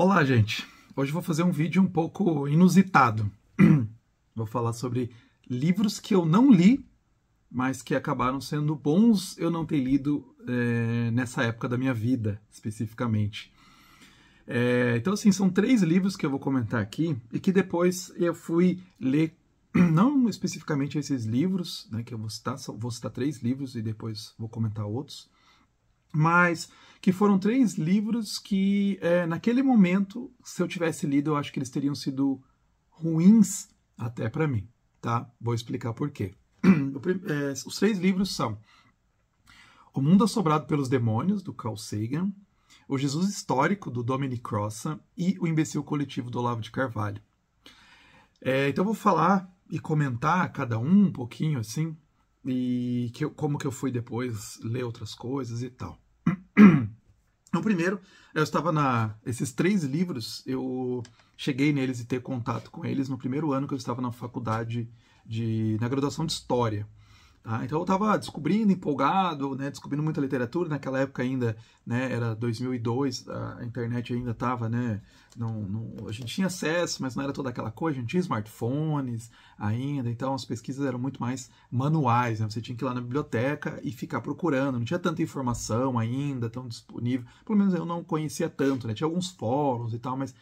Olá, gente. Hoje vou fazer um vídeo um pouco inusitado. vou falar sobre livros que eu não li, mas que acabaram sendo bons eu não ter lido é, nessa época da minha vida, especificamente. É, então, assim, são três livros que eu vou comentar aqui e que depois eu fui ler, não especificamente esses livros, né, que eu vou citar, vou citar três livros e depois vou comentar outros mas que foram três livros que, é, naquele momento, se eu tivesse lido, eu acho que eles teriam sido ruins até para mim, tá? Vou explicar por quê. É, os três livros são O Mundo Assobrado pelos Demônios, do Carl Sagan, O Jesus Histórico, do Dominic Crossa e O Imbecil Coletivo, do Olavo de Carvalho. É, então eu vou falar e comentar cada um um pouquinho, assim, e que eu, como que eu fui depois ler outras coisas e tal. O primeiro, eu estava na. Esses três livros, eu cheguei neles e ter contato com eles no primeiro ano que eu estava na faculdade de. na graduação de História. Tá? Então eu estava descobrindo, empolgado, né? descobrindo muita literatura. Naquela época ainda, né? era 2002, a internet ainda estava, né? Não, não, a gente tinha acesso, mas não era toda aquela coisa. A gente tinha smartphones ainda, então as pesquisas eram muito mais manuais. Né? Você tinha que ir lá na biblioteca e ficar procurando. Não tinha tanta informação ainda tão disponível. Pelo menos eu não conhecia tanto, né? Tinha alguns fóruns e tal, mas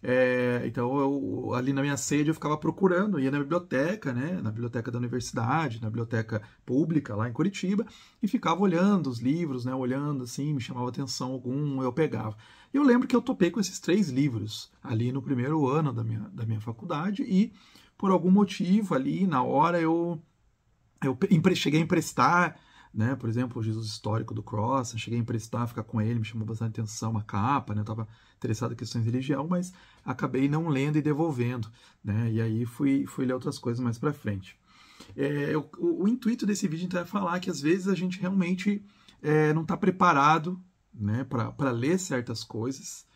é, então, eu, ali na minha sede, eu ficava procurando, ia na biblioteca, né, na biblioteca da universidade, na biblioteca pública lá em Curitiba, e ficava olhando os livros, né, olhando assim, me chamava atenção algum, eu pegava. E eu lembro que eu topei com esses três livros ali no primeiro ano da minha, da minha faculdade, e por algum motivo ali, na hora, eu, eu cheguei a emprestar né? Por exemplo, o Jesus histórico do Cross, cheguei a emprestar, ficar com ele, me chamou bastante atenção a capa, né? Eu estava interessado em questões de religião, mas acabei não lendo e devolvendo, né? E aí fui, fui ler outras coisas mais para frente. É, o, o, intuito desse vídeo então é falar que às vezes a gente realmente é, não está preparado né, para ler certas coisas,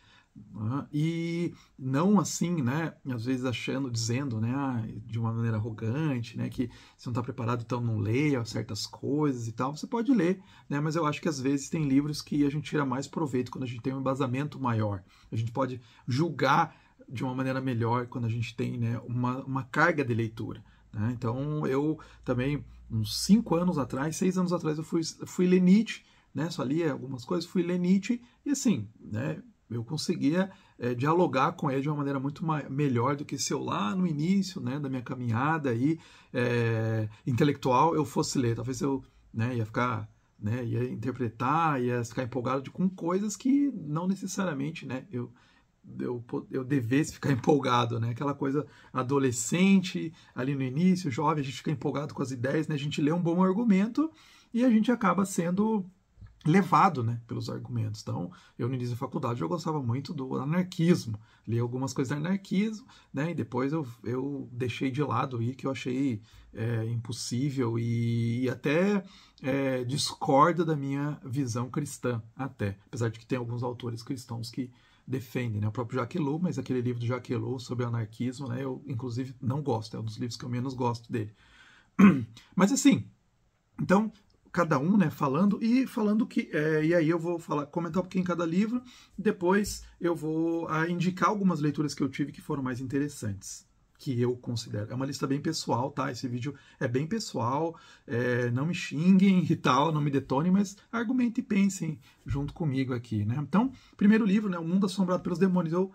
e não assim, né? Às vezes achando, dizendo, né? Ah, de uma maneira arrogante, né? Que você não está preparado, então não leia certas coisas e tal. Você pode ler, né? Mas eu acho que às vezes tem livros que a gente tira mais proveito quando a gente tem um embasamento maior. A gente pode julgar de uma maneira melhor quando a gente tem né, uma, uma carga de leitura. Né? Então, eu também, uns cinco anos atrás, seis anos atrás, eu fui, fui ler Nietzsche, né? só li algumas coisas, fui ler Nietzsche, e assim, né, eu conseguia é, dialogar com ele de uma maneira muito melhor do que se eu lá no início né, da minha caminhada aí, é, intelectual eu fosse ler. Talvez eu né, ia ficar, né, ia interpretar, ia ficar empolgado de, com coisas que não necessariamente né, eu, eu, eu devesse ficar empolgado, né? Aquela coisa adolescente, ali no início, jovem, a gente fica empolgado com as ideias, né? A gente lê um bom argumento e a gente acaba sendo levado né, pelos argumentos. Então, eu no início da faculdade eu gostava muito do anarquismo, li algumas coisas do anarquismo, né, e depois eu, eu deixei de lado e que eu achei é, impossível e, e até é, discordo da minha visão cristã, até, apesar de que tem alguns autores cristãos que defendem, né, o próprio Jaquelou, mas aquele livro do Jaquelou sobre anarquismo, né, eu inclusive não gosto, é um dos livros que eu menos gosto dele. Mas assim, então, cada um, né, falando e falando que é, e aí eu vou falar, comentar um pouquinho cada livro, depois eu vou a, ah, indicar algumas leituras que eu tive que foram mais interessantes, que eu considero. É uma lista bem pessoal, tá? Esse vídeo é bem pessoal, é, não me xinguem e tal, não me detonem, mas argumentem e pensem junto comigo aqui, né? Então, primeiro livro, né, O Mundo Assombrado pelos Demônios. Eu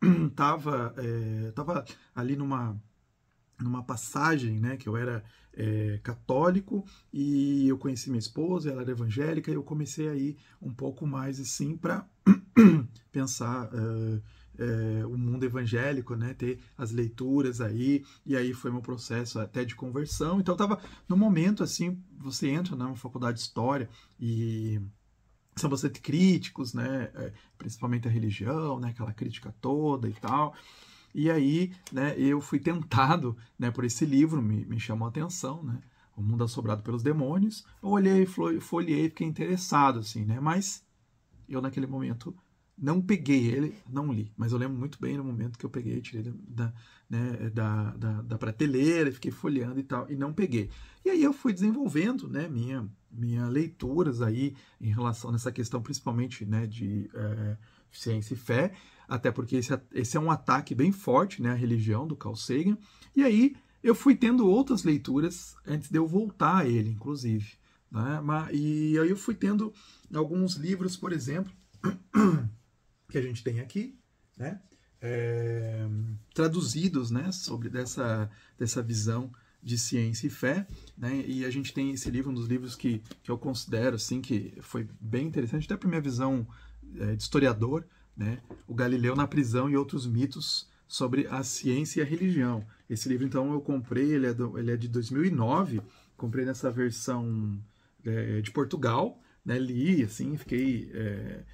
tava, é, tava ali numa numa passagem, né, que eu era é, católico e eu conheci minha esposa, ela era evangélica, e eu comecei aí um pouco mais assim para pensar uh, o mundo evangélico, né? Ter as leituras aí, e aí foi meu processo até de conversão. Então estava no momento assim, você entra numa né, faculdade de história e são bastante críticos, né? Eh, principalmente a religião, né? Aquela crítica toda e tal. E aí, né, eu fui tentado, né, por esse livro, me, me chamou a atenção, né? O Mundo Assobrado pelos Demônios. Eu olhei, folhei, fiquei interessado, assim, né? Mas eu, naquele momento, não peguei ele, não li. Mas eu lembro muito bem no momento que eu peguei, tirei da, né, da, da, da prateleira, fiquei folheando e tal, e não peguei. E aí eu fui desenvolvendo, né, minha, minha leituras aí em relação nessa questão, principalmente, né, de é, ciência e fé até porque esse, esse é um ataque bem forte né, à religião do Carl Sagan. E aí eu fui tendo outras leituras antes de eu voltar a ele, inclusive. Né? E aí eu fui tendo alguns livros, por exemplo, que a gente tem aqui, né? É, traduzidos né, sobre dessa, dessa visão de ciência e fé, né? E a gente tem esse livro, um dos livros que, que eu considero assim que foi bem interessante até para minha visão é, de historiador, né? O Galileu na prisão e outros mitos sobre a ciência e a religião. Esse livro, então, eu comprei, ele é, do, ele é de 2009, comprei nessa versão é, de Portugal, né? Li, assim, fiquei é,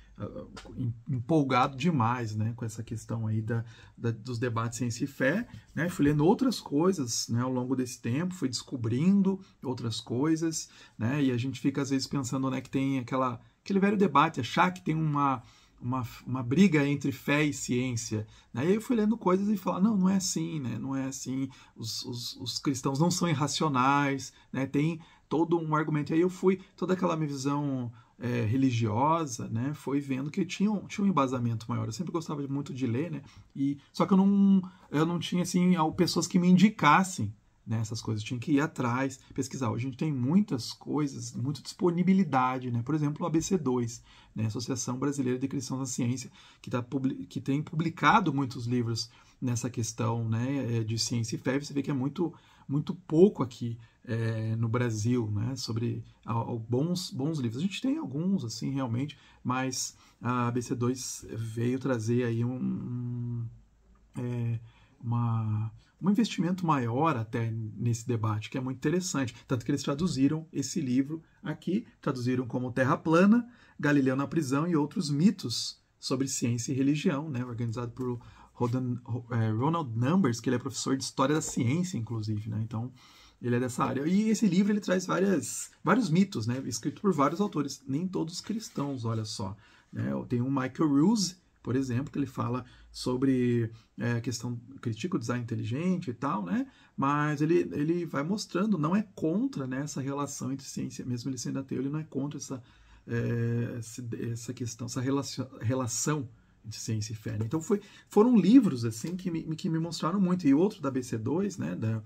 empolgado demais, né? Com essa questão aí da, da, dos debates ciência e fé, né? Fui lendo outras coisas, né? Ao longo desse tempo, fui descobrindo outras coisas, né? E a gente fica, às vezes, pensando, né? Que tem aquela, aquele velho debate, achar que tem uma uma, uma briga entre fé e ciência. Né? E aí eu fui lendo coisas e falar, não, não é assim, né? não é assim, os, os, os cristãos não são irracionais, né? tem todo um argumento. E aí eu fui, toda aquela minha visão é, religiosa, né, foi vendo que tinha um, tinha um embasamento maior. Eu sempre gostava muito de ler, né, e, só que eu não, eu não tinha, assim, pessoas que me indicassem né, essas coisas, tinha que ir atrás, pesquisar. Hoje a gente tem muitas coisas, muita disponibilidade, né? por exemplo, o ABC2, né, Associação Brasileira de Cristãos da Ciência, que, tá, que tem publicado muitos livros nessa questão né, é, de ciência e fé, você vê que é muito, muito pouco aqui é, no Brasil né, sobre a, a bons, bons livros. A gente tem alguns, assim, realmente, mas a ABC2 veio trazer aí um, um é, uma um investimento maior até nesse debate, que é muito interessante. Tanto que eles traduziram esse livro aqui, traduziram como Terra Plana, Galileu na Prisão e outros mitos sobre ciência e religião, né? organizado por é, Ronald Numbers, que ele é professor de História da Ciência, inclusive. Né? Então, ele é dessa área. E esse livro ele traz várias, vários mitos, né? escrito por vários autores, nem todos cristãos, olha só. Né? Tem um Michael Ruse, por exemplo, que ele fala sobre é, questão critica o design inteligente e tal, né? Mas ele, ele vai mostrando, não é contra né, essa relação entre ciência, mesmo ele sendo ateu, ele não é contra essa, é, essa questão, essa relacion, relação entre ciência e fé. Né? Então foi, foram livros assim que me, que me mostraram muito. E outro da BC2, né? Da,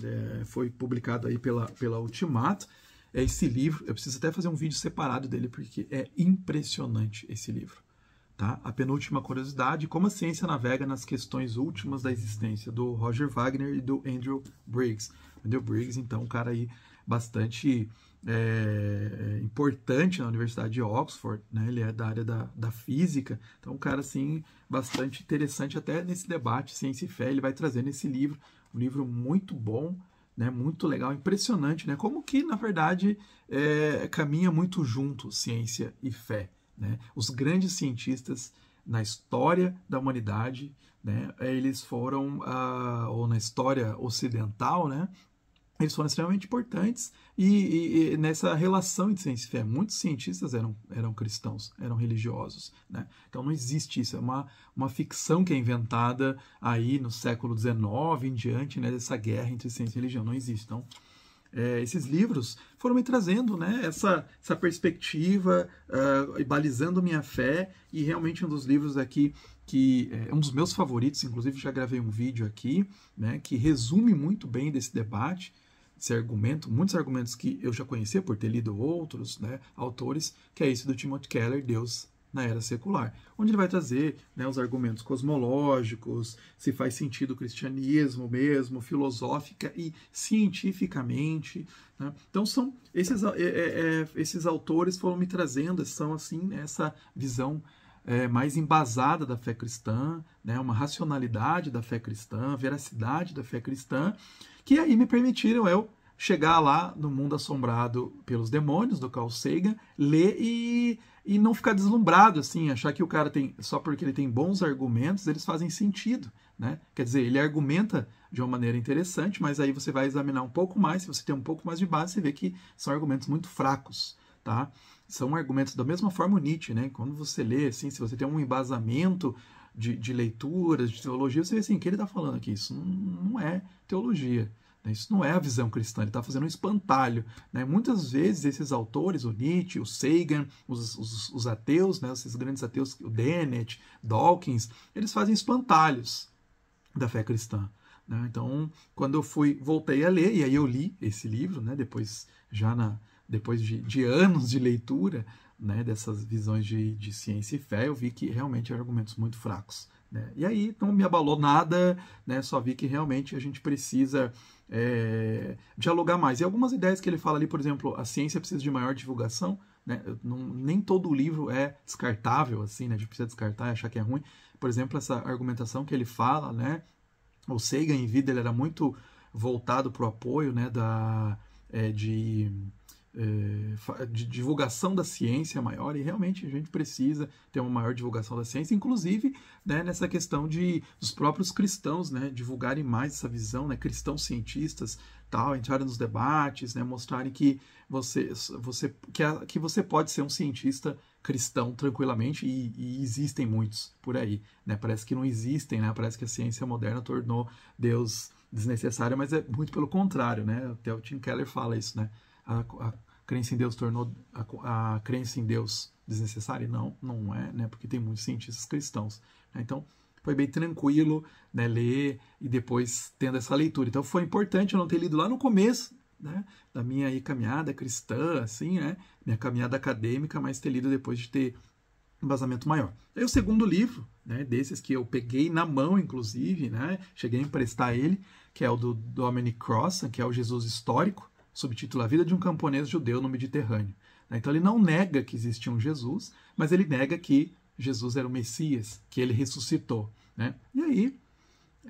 é, foi publicado aí pela, pela Ultimato. É esse livro, eu preciso até fazer um vídeo separado dele, porque é impressionante esse livro. Tá? A penúltima curiosidade, como a ciência navega nas questões últimas da existência do Roger Wagner e do Andrew Briggs. Andrew Briggs, então, um cara aí bastante é, importante na Universidade de Oxford, né? ele é da área da, da física, então um cara, assim, bastante interessante até nesse debate ciência e fé, ele vai trazer nesse livro, um livro muito bom, né, muito legal, impressionante, né? Como que, na verdade, é, caminha muito junto ciência e fé. Né? Os grandes cientistas na história da humanidade, né, eles foram, uh, ou na história ocidental, né, eles foram extremamente importantes e, e, e, nessa relação entre ciência e fé, muitos cientistas eram, eram cristãos, eram religiosos, né? Então não existe isso, é uma, uma ficção que é inventada aí no século XIX em diante, né? Dessa guerra entre ciência e religião, não existe. Então é, esses livros foram me trazendo né, essa, essa perspectiva, uh, balizando minha fé, e realmente um dos livros aqui que é um dos meus favoritos, inclusive já gravei um vídeo aqui, né, que resume muito bem desse debate, esse argumento, muitos argumentos que eu já conhecia por ter lido outros né, autores, que é esse do Timothy Keller, Deus na era secular, onde ele vai trazer né, os argumentos cosmológicos, se faz sentido o cristianismo mesmo, filosófica e cientificamente. Né? Então são esses, é, é, é, esses autores foram me trazendo, são assim essa visão é, mais embasada da fé cristã, né, uma racionalidade da fé cristã, veracidade da fé cristã, que aí me permitiram eu chegar lá no mundo assombrado pelos demônios do Carl Sagan, ler e e não ficar deslumbrado, assim, achar que o cara tem, só porque ele tem bons argumentos, eles fazem sentido, né? Quer dizer, ele argumenta de uma maneira interessante, mas aí você vai examinar um pouco mais, se você tem um pouco mais de base, você vê que são argumentos muito fracos, tá? São argumentos da mesma forma o Nietzsche, né? Quando você lê, assim, se você tem um embasamento de, de leituras, de teologia, você vê assim, o que ele está falando aqui? Isso não, não é teologia. Né? Isso não é a visão cristã, ele está fazendo um espantalho. Né? Muitas vezes esses autores, o Nietzsche, o Sagan, os, os, os ateus, né? esses grandes ateus, o Dennett, Dawkins, eles fazem espantalhos da fé cristã. Né? Então, quando eu fui, voltei a ler, e aí eu li esse livro, né? depois já na, depois de, de anos de leitura né? dessas visões de, de ciência e fé, eu vi que realmente eram argumentos muito fracos. Né? E aí não me abalou nada, né? só vi que realmente a gente precisa é, dialogar mais. E algumas ideias que ele fala ali, por exemplo, a ciência precisa de maior divulgação, né? não, nem todo livro é descartável, assim, né? a gente precisa descartar e achar que é ruim. Por exemplo, essa argumentação que ele fala, né? o Sagan em vida ele era muito voltado para o apoio né? da, é, de eh, de divulgação da ciência maior e realmente a gente precisa ter uma maior divulgação da ciência, inclusive né, nessa questão de os próprios cristãos né, divulgarem mais essa visão, né, cristãos cientistas tal, entrarem nos debates, né, mostrarem que você, você que, a, que você pode ser um cientista cristão tranquilamente e, e, existem muitos por aí, né? Parece que não existem, né? Parece que a ciência moderna tornou Deus desnecessário, mas é muito pelo contrário, né? Até o Tim Keller fala isso, né? a, a crença em Deus tornou a, a, crença em Deus desnecessária? Não, não é, né? Porque tem muitos cientistas cristãos. Né? Então, foi bem tranquilo né, ler e depois tendo essa leitura. Então, foi importante eu não ter lido lá no começo né, da minha aí, caminhada cristã, assim, né? Minha caminhada acadêmica, mas ter lido depois de ter um vazamento maior. Aí o segundo livro, né, desses que eu peguei na mão, inclusive, né, cheguei a emprestar ele, que é o do Dominic Cross que é o Jesus Histórico, subtítulo A Vida de um Camponês Judeu no Mediterrâneo. Né? Então ele não nega que existia um Jesus, mas ele nega que Jesus era o Messias, que ele ressuscitou. Né? E aí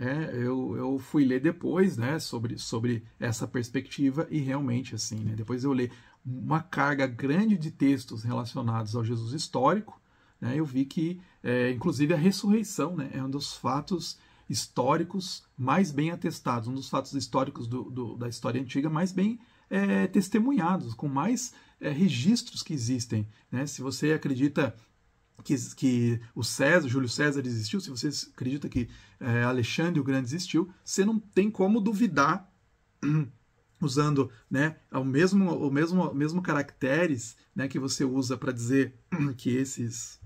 é, eu, eu, fui ler depois né, sobre, sobre essa perspectiva e realmente assim, né, depois eu li uma carga grande de textos relacionados ao Jesus histórico, né, eu vi que, é, inclusive, a ressurreição né, é um dos fatos históricos mais bem atestados, um dos fatos históricos do, do, da história antiga mais bem é, testemunhados, com mais é, registros que existem. Né? Se você acredita que, que, o César, Júlio César existiu, se você acredita que é, Alexandre o Grande existiu, você não tem como duvidar usando né, o mesmo o mesmo o mesmo caracteres né, que você usa para dizer que esses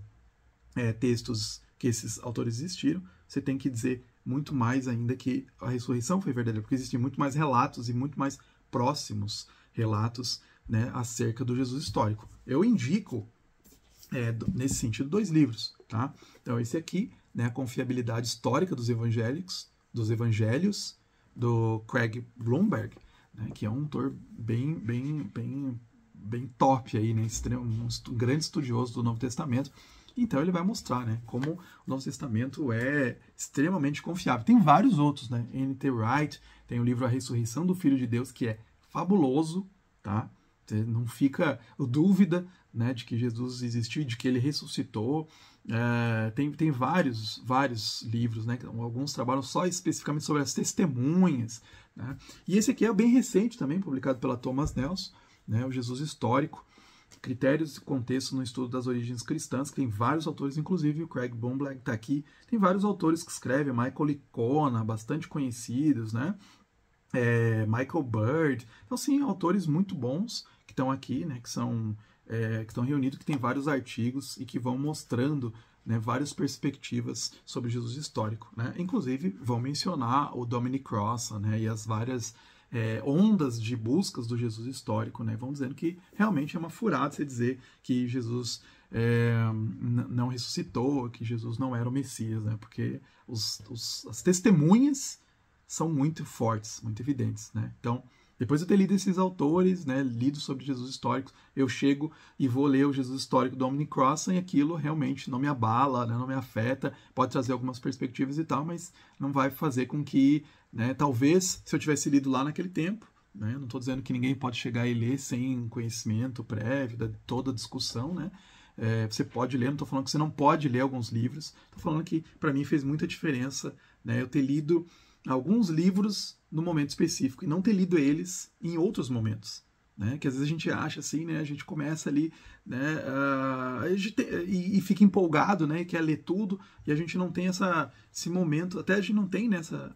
é, textos que esses autores existiram, você tem que dizer muito mais ainda que a ressurreição foi verdadeira, porque existem muito mais relatos e muito mais próximos relatos né, acerca do Jesus histórico. Eu indico, é, nesse sentido, dois livros. Tá? Então, esse aqui, né, A Confiabilidade Histórica dos Evangélicos, dos Evangelhos, do Craig Bloomberg, né, que é um autor bem, bem, bem, bem top aí, né, um grande estudioso do Novo Testamento. Então ele vai mostrar né, como o Novo Testamento é extremamente confiável. Tem vários outros, né? N.T. Wright tem o livro A Ressurreição do Filho de Deus, que é fabuloso, tá? Não fica dúvida né, de que Jesus existiu, de que ele ressuscitou. É, tem, tem vários, vários livros, né? Alguns trabalham só especificamente sobre as testemunhas. Né? E esse aqui é bem recente também, publicado pela Thomas Nelson, né, o Jesus Histórico critérios e contexto no estudo das origens cristãs, que tem vários autores, inclusive o Craig Blomberg está aqui, tem vários autores que escrevem, Michael Icona, bastante conhecidos, né? É, Michael Bird, então sim, autores muito bons que estão aqui, né? Que são é, que estão reunidos, que tem vários artigos e que vão mostrando né, várias perspectivas sobre Jesus histórico, né? Inclusive vão mencionar o Dominic Cross né? E as várias é, ondas de buscas do Jesus histórico, né? Vão dizendo que realmente é uma furada você dizer que Jesus é, não ressuscitou, que Jesus não era o Messias, né? Porque os, os, as testemunhas são muito fortes, muito evidentes, né? Então, depois de eu ter lido esses autores, né, lido sobre Jesus históricos, eu chego e vou ler o Jesus histórico do Omni Crossan e aquilo realmente não me abala, né, não me afeta, pode trazer algumas perspectivas e tal, mas não vai fazer com que né? Talvez, se eu tivesse lido lá naquele tempo, né? não estou dizendo que ninguém pode chegar e ler sem conhecimento prévio de toda a discussão, né? É, você pode ler, não estou falando que você não pode ler alguns livros, estou falando que para mim fez muita diferença né? eu ter lido alguns livros no momento específico e não ter lido eles em outros momentos. Né, que às vezes a gente acha assim, né? A gente começa ali, né? Uh, gente, e, e, fica empolgado, né? E quer ler tudo e a gente não tem essa, esse momento, até a gente não tem nessa, né?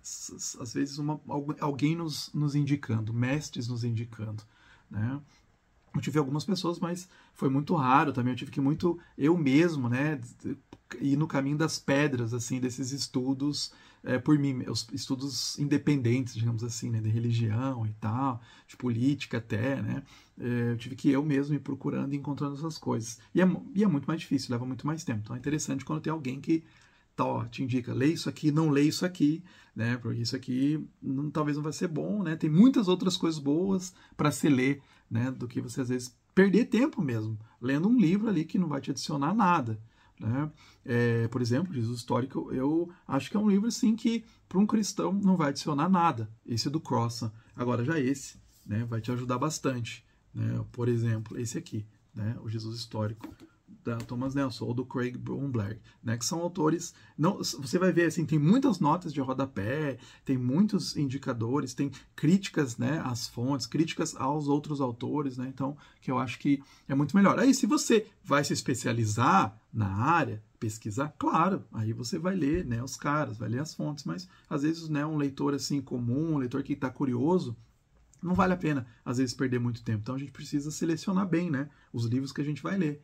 às vezes uma, alguém nos, nos indicando, mestres nos indicando, né? Eu tive algumas pessoas, mas foi muito raro também. Eu tive que muito eu mesmo, né? ir no caminho das pedras, assim, desses estudos é, por mim, os estudos independentes, digamos assim, né, de religião e tal, de política até, né? É, eu tive que eu mesmo ir procurando e encontrando essas coisas. E é, e é muito mais difícil, leva muito mais tempo. Então é interessante quando tem alguém que tá, ó, te indica, lê isso aqui, não lê isso aqui, né? Porque isso aqui não, talvez não vai ser bom, né? Tem muitas outras coisas boas para se ler, né? Do que você às vezes perder tempo mesmo, lendo um livro ali que não vai te adicionar nada. Né? É, por exemplo, Jesus Histórico, eu acho que é um livro assim que para um cristão não vai adicionar nada. Esse é do Crossan. Agora já esse, né, vai te ajudar bastante. Né? Por exemplo, esse aqui, né, o Jesus Histórico da Thomas Nelson ou do Craig Bromberg, né, que são autores, não, você vai ver assim, tem muitas notas de rodapé, tem muitos indicadores, tem críticas, né, às fontes, críticas aos outros autores, né? Então, que eu acho que é muito melhor. Aí se você vai se especializar na área, pesquisar, claro, aí você vai ler, né, os caras, vai ler as fontes, mas às vezes, né, um leitor assim comum, um leitor que está curioso, não vale a pena, às vezes, perder muito tempo. Então a gente precisa selecionar bem né, os livros que a gente vai ler.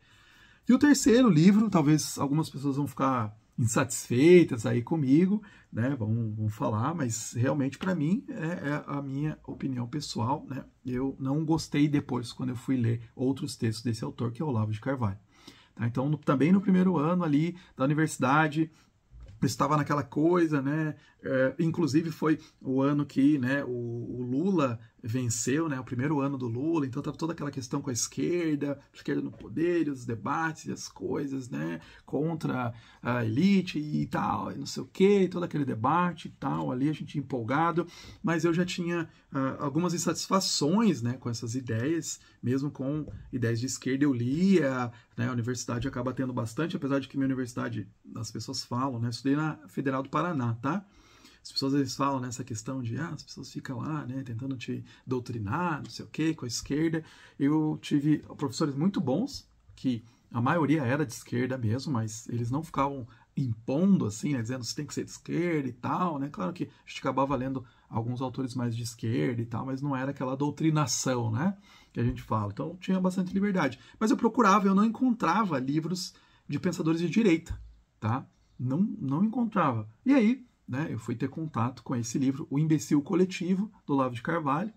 E o terceiro livro, talvez algumas pessoas vão ficar insatisfeitas aí comigo, né? Vão, vão falar, mas realmente para mim é, é, a minha opinião pessoal, né? Eu não gostei depois quando eu fui ler outros textos desse autor que é Olavo de Carvalho. Tá? Então no, também no primeiro ano ali da universidade eu estava naquela coisa, né? É, inclusive foi o ano que né, o, o, Lula venceu, né, o primeiro ano do Lula, então estava toda aquela questão com a esquerda, a esquerda no poder, os debates, as coisas, né, contra a elite e tal, e não sei o que, todo aquele debate e tal, ali a gente empolgado, mas eu já tinha uh, algumas insatisfações né, com essas ideias, mesmo com ideias de esquerda eu lia, né, a universidade acaba tendo bastante, apesar de que minha universidade, as pessoas falam, né, eu estudei na Federal do Paraná, tá? As pessoas falam nessa questão de ah, as pessoas ficam lá, né, tentando te doutrinar, não sei o quê, com a esquerda. Eu tive professores muito bons que a maioria era de esquerda mesmo, mas eles não ficavam impondo assim, né, dizendo você tem que ser de esquerda e tal, né? Claro que a gente acabava lendo alguns autores mais de esquerda e tal, mas não era aquela doutrinação, né? Que a gente fala. Então tinha bastante liberdade. Mas eu procurava, eu não encontrava livros de pensadores de direita, tá? Não, não encontrava. E aí né, eu fui ter contato com esse livro, O Imbecil Coletivo, do Olavo de Carvalho.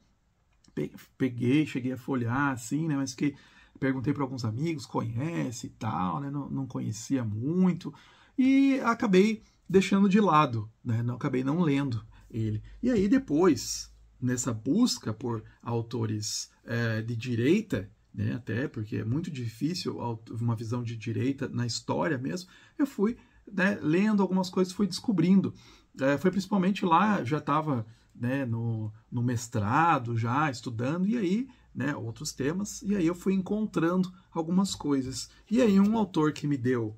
Peguei, cheguei a folhear, assim, né, mas que perguntei para alguns amigos, conhece e tal, né, não, não conhecia muito, e acabei deixando de lado, né, não, acabei não lendo ele. E aí depois, nessa busca por autores é, de direita, né, até porque é muito difícil uma visão de direita na história mesmo, eu fui né, lendo algumas coisas, fui descobrindo é, foi principalmente lá, já estava né, no, no mestrado, já estudando, e aí né, outros temas, e aí eu fui encontrando algumas coisas. E aí um autor que me deu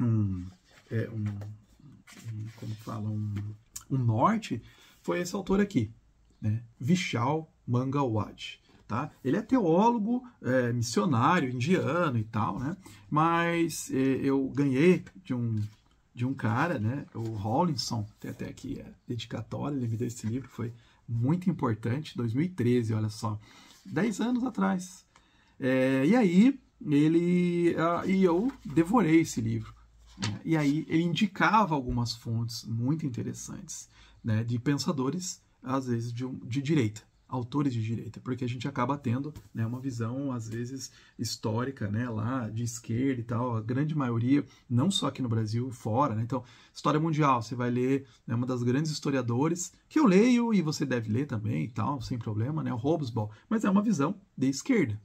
um, é, um, um como fala, um, um, norte foi esse autor aqui, né, Vishal Mangawad. Tá? Ele é teólogo, é, missionário, indiano e tal, né? mas é, eu ganhei de um de um cara, né, o Rawlinson, tem até aqui a dedicatória, ele me deu esse livro, foi muito importante, 2013, olha só, 10 anos atrás. É, e aí, ele, uh, e eu devorei esse livro. Né, e aí, ele indicava algumas fontes muito interessantes né, de pensadores, às vezes de, um, de direita autores de direita, porque a gente acaba tendo né, uma visão, às vezes, histórica, né, lá de esquerda e tal, a grande maioria, não só aqui no Brasil, fora, né? então, história mundial, você vai ler né, uma das grandes historiadores, que eu leio e você deve ler também e tal, sem problema, né, o Hobsbawm, mas é uma visão de esquerda,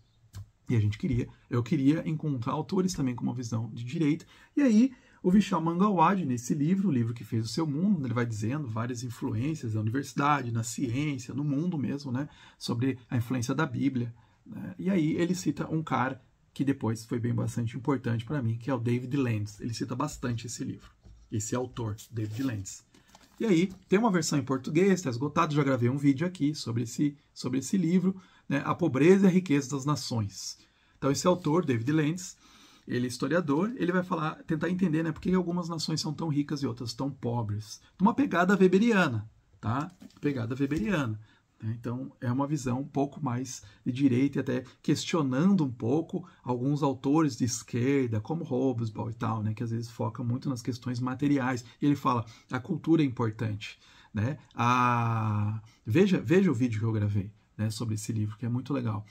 e a gente queria, eu queria encontrar autores também com uma visão de direita, e aí o Vishal Mangalwadi, nesse livro, o livro que fez o seu mundo, ele vai dizendo várias influências na universidade, na ciência, no mundo mesmo, né, sobre a influência da Bíblia. Né? E aí ele cita um cara que depois foi bem bastante importante para mim, que é o David Lenz. Ele cita bastante esse livro, esse autor, David Lenz. E aí, tem uma versão em português, está esgotado, já gravei um vídeo aqui sobre esse, sobre esse livro, né, A Pobreza e a Riqueza das Nações. Então, esse autor, David Lenz, ele é historiador, ele vai falar, tentar entender né, por que algumas nações são tão ricas e outras tão pobres. Uma pegada weberiana, tá? Pegada weberiana. Né? Então, é uma visão um pouco mais de direita e até questionando um pouco alguns autores de esquerda, como Hobsbawm e tal, né, que às vezes foca muito nas questões materiais. E ele fala, a cultura é importante. Né? A... Veja, veja o vídeo que eu gravei né, sobre esse livro, que é muito legal.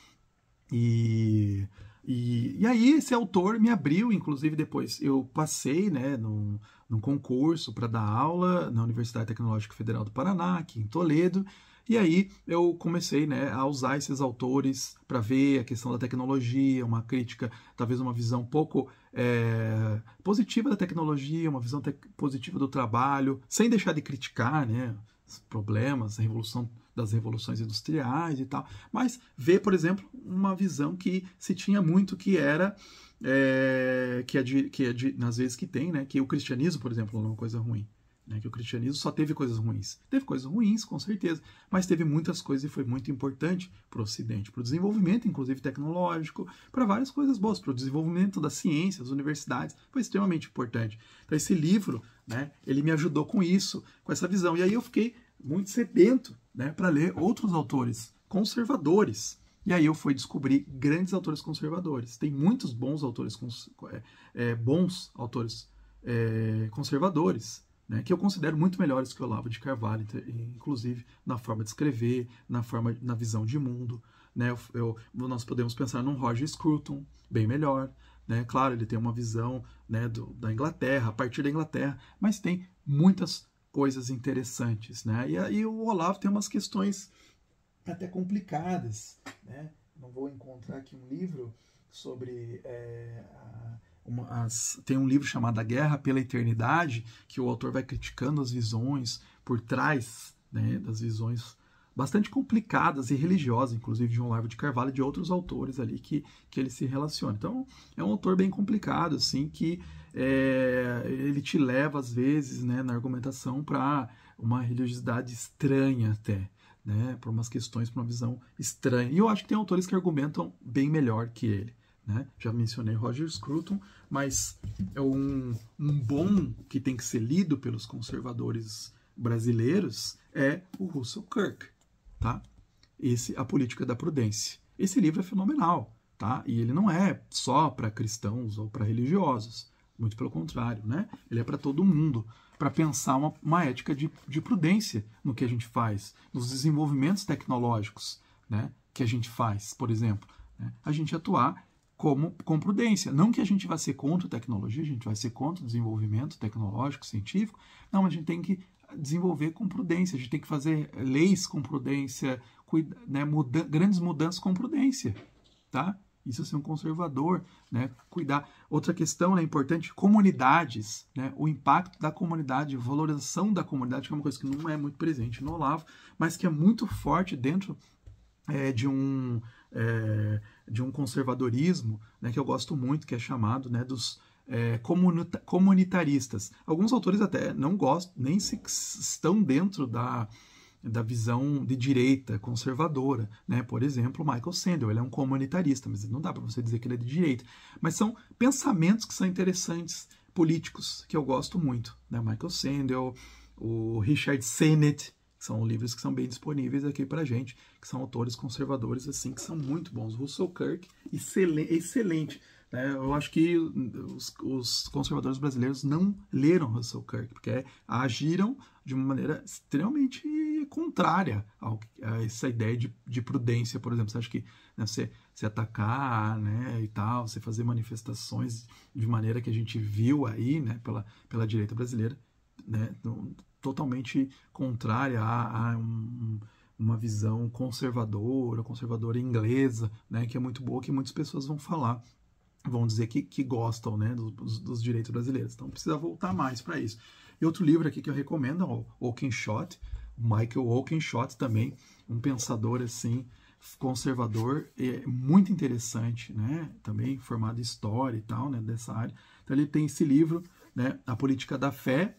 E e, e aí esse autor me abriu, inclusive depois eu passei né, num, num concurso para dar aula na Universidade Tecnológica Federal do Paraná, aqui em Toledo, e aí eu comecei né, a usar esses autores para ver a questão da tecnologia, uma crítica, talvez uma visão pouco é, positiva da tecnologia, uma visão te positiva do trabalho, sem deixar de criticar né, os problemas, a revolução das revoluções industriais e tal, mas vê, por exemplo, uma visão que se tinha muito que era é, que é de, que é de, nas vezes que tem, né, que o cristianismo, por exemplo, é uma coisa ruim, né, que o cristianismo só teve coisas ruins, teve coisas ruins com certeza, mas teve muitas coisas e foi muito importante para o Ocidente, para o desenvolvimento, inclusive tecnológico, para várias coisas boas, para o desenvolvimento da ciência, das universidades, foi extremamente importante. Então esse livro, né, ele me ajudou com isso, com essa visão e aí eu fiquei muito sedento né, para ler outros autores conservadores. E aí eu fui descobrir grandes autores conservadores. Tem muitos bons autores, é, é, bons autores é, conservadores, né, que eu considero muito melhores que o Olavo de Carvalho, inclusive na forma de escrever, na forma, na visão de mundo. Né, eu, nós podemos pensar num Roger Scruton, bem melhor. Né, claro, ele tem uma visão né, do, da Inglaterra, a partir da Inglaterra, mas tem muitas coisas interessantes, né? E aí o Olavo tem umas questões até complicadas, né? Não vou encontrar aqui um livro sobre é, a, uma, as, tem um livro chamado A Guerra pela Eternidade que o autor vai criticando as visões por trás né, das visões bastante complicadas e religiosas, inclusive de Olavo de Carvalho e de outros autores ali que, que ele se relaciona. Então, é um autor bem complicado, assim, que é, ele te leva às vezes né, na argumentação para uma religiosidade estranha até, né, para umas questões, para uma visão estranha. E eu acho que tem autores que argumentam bem melhor que ele. Né? Já mencionei Roger Scruton, mas é um, um bom que tem que ser lido pelos conservadores brasileiros é o Russell Kirk, tá? Esse A Política da Prudência. Esse livro é fenomenal, tá? E ele não é só para cristãos ou para religiosos. Muito pelo contrário, né? Ele é para todo mundo, para pensar uma, uma ética de, de prudência no que a gente faz, nos desenvolvimentos tecnológicos né, que a gente faz, por exemplo. Né? A gente atuar como, com prudência. Não que a gente vá ser contra a tecnologia, a gente vai ser contra o desenvolvimento tecnológico, científico. Não, a gente tem que desenvolver com prudência, a gente tem que fazer leis com prudência, cuida, né, muda, grandes mudanças com prudência, tá? Isso é ser um conservador, né? Cuidar. Outra questão né, importante, comunidades, né? O impacto da comunidade, valorização da comunidade, que é uma coisa que não é muito presente no Olavo, mas que é muito forte dentro é, de um é, de um conservadorismo, né? Que eu gosto muito, que é chamado, né? Dos é, comunitaristas. Alguns autores até não gostam, nem se estão dentro da da visão de direita conservadora, né? Por exemplo, Michael Sandel, ele é um comunitarista, mas não dá para você dizer que ele é de direita. Mas são pensamentos que são interessantes políticos que eu gosto muito, né? Michael Sandel, o Richard Sennett, são livros que são bem disponíveis aqui para gente, que são autores conservadores assim que são muito bons. Russell Kirk, excelente, excelente né? eu acho que os, os, conservadores brasileiros não leram Russell Kirk, porque agiram de uma maneira extremamente contrária ao, a essa ideia de, de, prudência, por exemplo. Você acha que né, você, você atacar né, e tal, você fazer manifestações de maneira que a gente viu aí né, pela, pela direita brasileira, né, totalmente contrária a, a um, uma visão conservadora, conservadora inglesa, né, que é muito boa, que muitas pessoas vão falar vão dizer que, que gostam né, dos, dos, direitos brasileiros. Então precisa voltar mais para isso. E outro livro aqui que eu recomendo é o Oakenshot, Michael Oakenshot também, um pensador assim conservador, é muito interessante, né? Também formado em história e tal, né? Dessa área. Então ele tem esse livro, né? A política da fé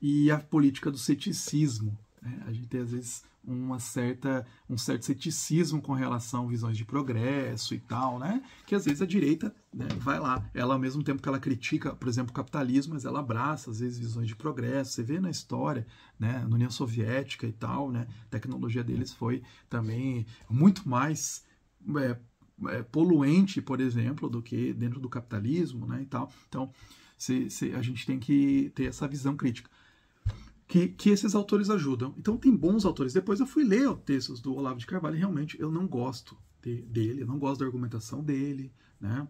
e a política do ceticismo, né? A gente tem, às vezes, uma certa, um certo ceticismo com relação a visões de progresso e tal, né? que às vezes a direita né, vai lá. Ela, ao mesmo tempo que ela critica, por exemplo, o capitalismo, mas ela abraça, às vezes, visões de progresso. Você vê na história, né, na União Soviética e tal, né, a tecnologia deles foi também muito mais... É, é poluente, por exemplo, do que dentro do capitalismo, né, e tal. Então, se, se, a gente tem que ter essa visão crítica que, que esses autores ajudam. Então tem bons autores. Depois eu fui ler textos do Olavo de Carvalho e realmente eu não gosto de, dele, eu não gosto da argumentação dele, né?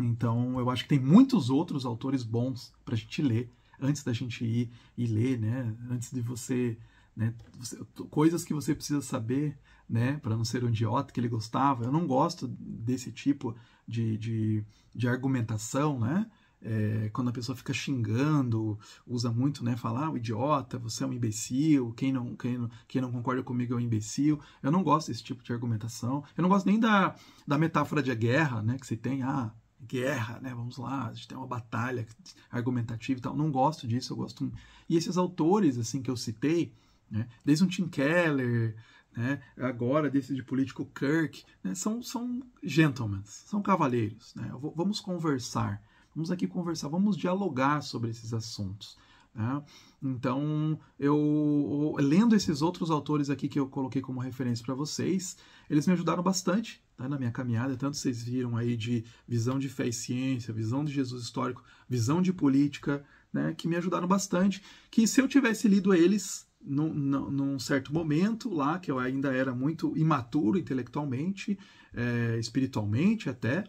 Então eu acho que tem muitos outros autores bons para a gente ler antes da gente ir e ler, né? Antes de você, né? Você, coisas que você precisa saber, né? Para não ser um idiota que ele gostava. Eu não gosto desse tipo de, de, de argumentação, né? é, quando a pessoa fica xingando, usa muito, né, falar ah, o idiota, você é um imbecil, quem não, quem, não, quem não concorda comigo é um imbecil. Eu não gosto desse tipo de argumentação. Eu não gosto nem da, da metáfora de guerra, né, que você tem, ah, guerra, né, vamos lá, a gente tem uma batalha argumentativa e tal. Não gosto disso, eu gosto... E esses autores, assim, que eu citei, né, desde um Tim Keller... Né, agora desse de político Kirk, né, são, são gentlemen, são cavalheiros. Né, vamos conversar. Vamos aqui conversar, vamos dialogar sobre esses assuntos. Né? Então, eu lendo esses outros autores aqui que eu coloquei como referência para vocês, eles me ajudaram bastante tá, na minha caminhada. Tanto vocês viram aí de visão de fé e ciência, visão de Jesus histórico, visão de política, né, que me ajudaram bastante. Que se eu tivesse lido eles num, num certo momento lá, que eu ainda era muito imaturo intelectualmente, é, espiritualmente até,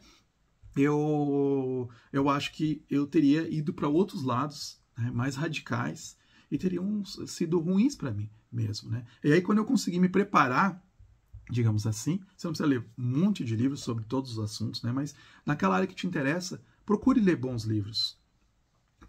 eu, eu acho que eu teria ido para outros lados né, mais radicais e teriam sido ruins para mim mesmo. Né? E aí, quando eu consegui me preparar, digamos assim, você não precisa ler um monte de livros sobre todos os assuntos, né? mas naquela área que te interessa, procure ler bons livros.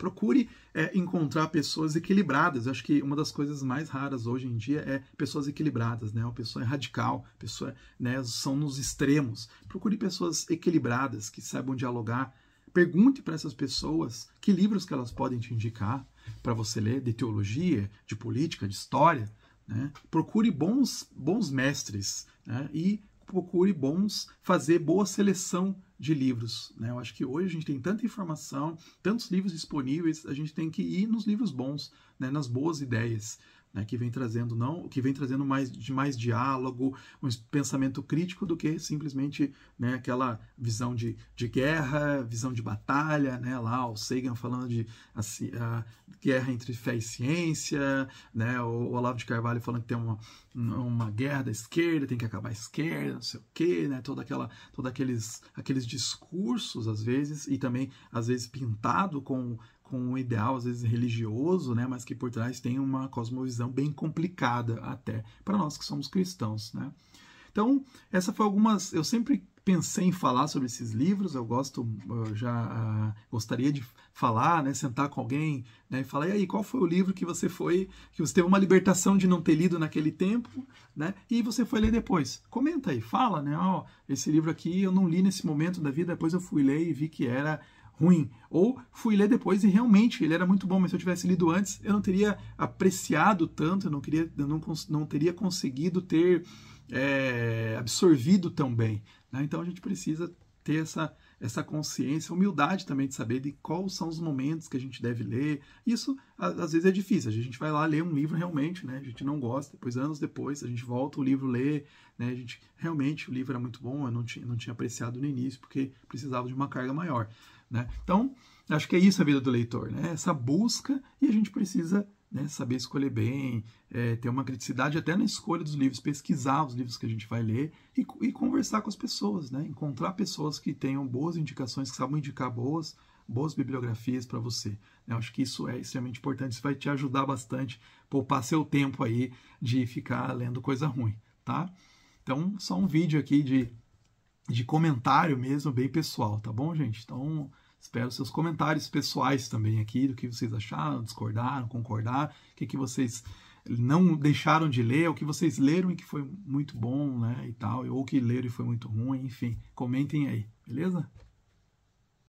Procure é, encontrar pessoas equilibradas. Eu acho que uma das coisas mais raras hoje em dia é pessoas equilibradas, né? Uma pessoa é radical, pessoa, né, são nos extremos. Procure pessoas equilibradas que saibam dialogar. Pergunte para essas pessoas que livros que elas podem te indicar para você ler de teologia, de política, de história. Né? Procure bons, bons mestres né? e procure bons fazer boa seleção de livros. Né? Eu acho que hoje a gente tem tanta informação, tantos livros disponíveis, a gente tem que ir nos livros bons, né? nas boas ideias né, que vem trazendo não, que vem trazendo mais mais diálogo, um pensamento crítico do que simplesmente né, aquela visão de, de guerra, visão de batalha, né, lá o Sagan falando de a guerra entre fé e ciência, né, o, o Olavo de Carvalho falando que tem uma, uma guerra da esquerda, tem que acabar a esquerda, não sei o quê, né, toda aquela, todos aqueles aqueles discursos às vezes e também às vezes pintado com com um ideal às vezes religioso, né, mas que por trás tem uma cosmovisão bem complicada até para nós que somos cristãos, né? Então, essa foi algumas, eu sempre pensei em falar sobre esses livros, eu gosto, eu já uh, gostaria de falar, né, sentar com alguém né, e falar, e aí, qual foi o livro que você foi, que você teve uma libertação de não ter lido naquele tempo, né, e você foi ler depois? Comenta aí, fala, né, ó, oh, esse livro aqui eu não li nesse momento da vida, depois eu fui ler e vi que era ruim. Ou fui ler depois e realmente ele era muito bom, mas se eu tivesse lido antes, eu não teria apreciado tanto, eu não, queria, eu não, não teria conseguido ter é, absorvido tão bem. Né? Então a gente precisa ter essa, essa consciência, humildade também de saber de quais são os momentos que a gente deve ler. Isso às vezes é difícil. A gente vai lá ler um livro realmente, né? A gente não gosta, depois anos depois a gente volta o livro lê, né? A gente realmente o livro era muito bom, eu não tinha, não tinha apreciado no início porque precisava de uma carga maior. Né? Então, acho que é isso a vida do leitor, né? essa busca, e a gente precisa né, saber escolher bem, é, ter uma criticidade até na escolha dos livros, pesquisar os livros que a gente vai ler e, e conversar com as pessoas, né? encontrar pessoas que tenham boas indicações, que saibam indicar boas, boas bibliografias para você. Né? acho que isso é extremamente importante, isso vai te ajudar bastante, poupar seu tempo aí de ficar lendo coisa ruim, tá? Então, só um vídeo aqui de, de comentário mesmo, bem pessoal, tá bom, gente? Então, Espero seus comentários pessoais também aqui, do que vocês acharam, discordaram, concordaram, o que, que vocês não deixaram de ler, o que vocês leram e que foi muito bom, né, e tal, ou que leram e foi muito ruim, enfim, comentem aí, beleza?